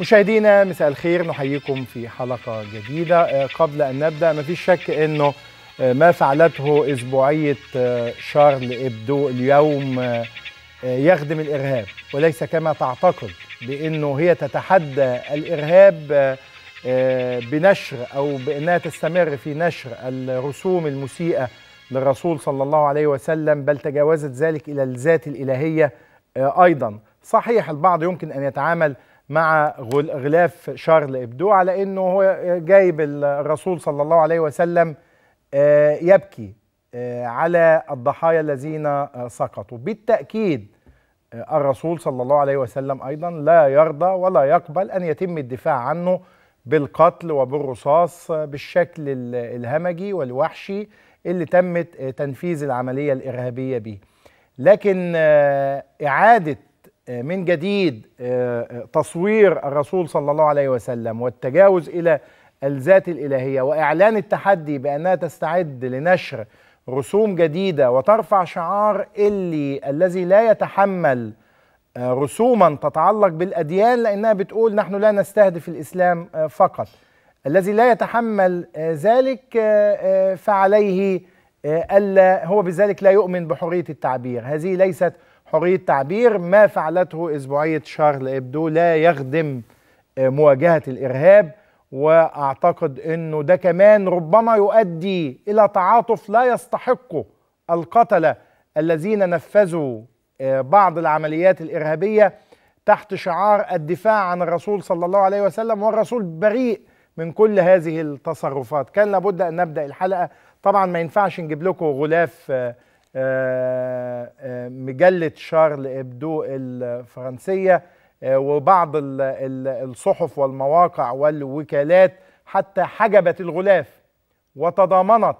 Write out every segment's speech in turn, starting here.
مشاهدينا مساء الخير نحييكم في حلقة جديدة آه، قبل أن نبدأ مفيش شك أنه آه، ما فعلته أسبوعية آه، شارل إبدو اليوم يخدم الإرهاب وليس كما تعتقد بأنه هي تتحدى الإرهاب بنشر أو بأنها تستمر في نشر الرسوم المسيئة للرسول صلى الله عليه وسلم بل تجاوزت ذلك إلى الذات الإلهية أيضا صحيح البعض يمكن أن يتعامل مع غلاف شارل ابدو على انه هو جايب الرسول صلى الله عليه وسلم آه، يبكي آه، على الضحايا الذين آه، سقطوا بالتاكيد الرسول صلى الله عليه وسلم ايضا لا يرضى ولا يقبل ان يتم الدفاع عنه بالقتل وبالرصاص بالشكل الهمجي والوحشي اللي تمت تنفيذ العمليه الارهابيه به لكن اعاده من جديد آه، آه، تصوير الرسول صلى الله عليه وسلم والتجاوز الى الذات الالهيه واعلان التحدي بانها تستعد لنشر رسوم جديده وترفع شعار اللي الذي لا يتحمل آه، رسوما تتعلق بالاديان لانها بتقول نحن لا نستهدف الاسلام فقط الذي لا يتحمل ذلك فعليه آه، ألا هو بذلك لا يؤمن بحرية التعبير هذه ليست حرية تعبير ما فعلته أسبوعية شارل إبدو لا يخدم آه، مواجهة الإرهاب وأعتقد أنه ده كمان ربما يؤدي إلى تعاطف لا يستحقه القتلة الذين نفذوا آه، بعض العمليات الإرهابية تحت شعار الدفاع عن الرسول صلى الله عليه وسلم والرسول بريء من كل هذه التصرفات كان لابد أن نبدأ الحلقة طبعا ما ينفعش نجيب لكم غلاف آه، آه، آه، مجله شارل ابدو الفرنسيه وبعض الصحف والمواقع والوكالات حتى حجبت الغلاف وتضامنت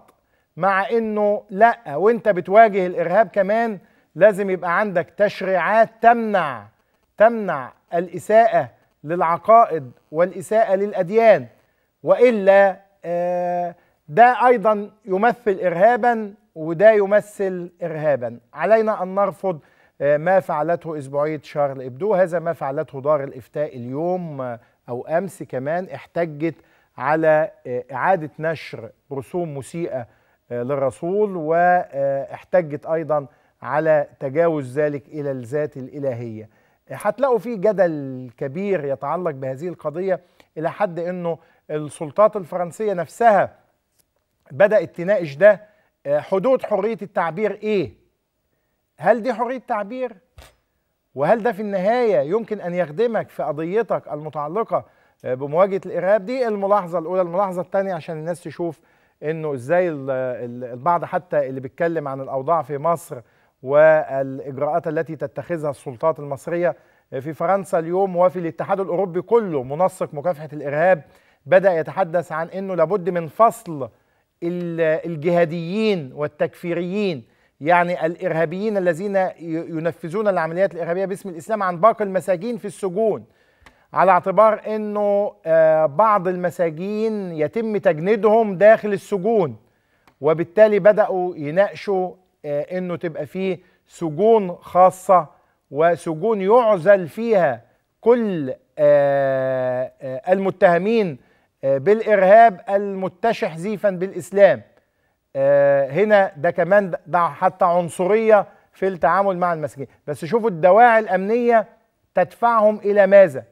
مع انه لا وانت بتواجه الارهاب كمان لازم يبقى عندك تشريعات تمنع تمنع الاساءه للعقائد والاساءه للاديان والا آه ده أيضا يمثل إرهابا وده يمثل إرهابا علينا أن نرفض آه، ما فعلته أسبوعية شارل إبدو هذا ما فعلته دار الإفتاء اليوم آه، أو أمس كمان احتجت على آه، إعادة نشر رسوم مسيئة للرسول واحتجت أيضا على تجاوز ذلك إلى الذات الإلهية هتلاقوا في جدل كبير يتعلق بهذه القضية إلى حد أنه السلطات الفرنسية نفسها بدأت تناقش ده آه، حدود حرية التعبير إيه؟ هل دي حرية تعبير؟ وهل ده في النهاية يمكن أن يخدمك في قضيتك المتعلقة آه، بمواجهة الإرهاب؟ دي الملاحظة الأولى، الملاحظة الثانية عشان الناس تشوف إنه إزاي البعض حتى اللي بيتكلم عن الأوضاع في مصر والإجراءات التي تتخذها السلطات المصرية آه، في فرنسا اليوم وفي الاتحاد الأوروبي كله منسق مكافحة الإرهاب بدأ يتحدث عن أنه لابد من فصل الجهاديين والتكفيريين يعني الارهابيين الذين ينفذون العمليات الارهابيه باسم الاسلام عن باقي المساجين في السجون على اعتبار انه آه، بعض المساجين يتم تجنيدهم داخل السجون وبالتالي بداوا يناقشوا آه، انه تبقى فيه سجون خاصه وسجون يعزل فيها كل آه، المتهمين آه، بالارهاب المتشح زيفا بالاسلام آه، هنا ده كمان ده حتى عنصريه في التعامل مع المسجد بس شوفوا الدواعي الامنيه تدفعهم الى ماذا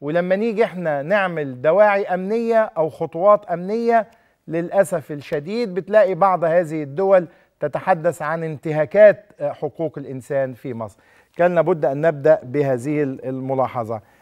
ولما نيجي احنا نعمل دواعي امنيه او خطوات امنيه للاسف الشديد بتلاقي بعض هذه الدول تتحدث عن انتهاكات آه، حقوق الانسان في مصر كان لابد ان نبدا بهذه الملاحظه